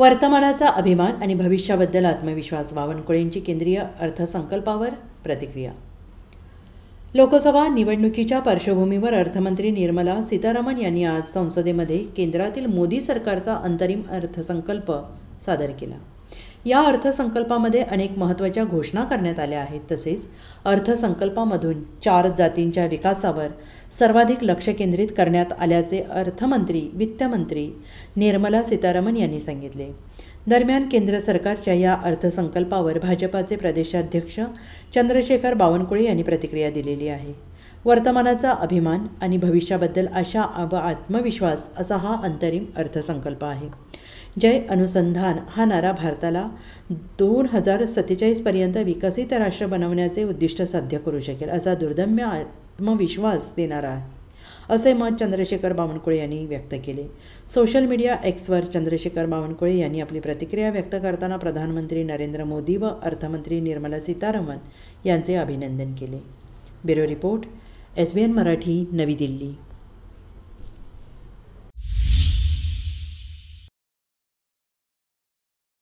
वर्तमानाचा अभिमान आणि भविष्याबद्दल आत्मविश्वास बावनकुळेंची केंद्रीय अर्थसंकल्पावर प्रतिक्रिया लोकसभा निवडणुकीच्या पार्श्वभूमीवर अर्थमंत्री निर्मला सीतारामन यांनी आज संसदेमध्ये केंद्रातील मोदी सरकारचा अंतरिम अर्थसंकल्प सादर केला या अर्थसंकल्पामध्ये अनेक महत्त्वाच्या घोषणा करण्यात आल्या आहेत तसेच अर्थसंकल्पामधून चार जातींच्या विकासावर सर्वाधिक लक्ष केंद्रित करण्यात आल्याचे अर्थमंत्री वित्तमंत्री निर्मला सीतारामन यांनी सांगितले दरम्यान केंद्र सरकारच्या या अर्थसंकल्पावर भाजपाचे प्रदेशाध्यक्ष चंद्रशेखर बावनकुळे यांनी प्रतिक्रिया दिलेली आहे वर्तमानाचा अभिमान आणि भविष्याबद्दल आशा व आत्मविश्वास असा हा अंतरिम अर्थसंकल्प आहे जय अनुसंधान हा नारा भारताला दोन हजार सत्तेचाळीसपर्यंत विकसित राष्ट्र बनवण्याचे उद्दिष्ट साध्य करू शकेल असा दुर्दम्य आत्मविश्वास देणारा आहे असे मत चंद्रशेखर बावनकुळे यांनी व्यक्त केले सोशल मीडिया एक्सवर चंद्रशेखर बावनकुळे यांनी आपली प्रतिक्रिया व्यक्त करताना प्रधानमंत्री नरेंद्र मोदी व अर्थमंत्री निर्मला सीतारामन यांचे अभिनंदन केले bureau report S B N Marathi Navi Delhi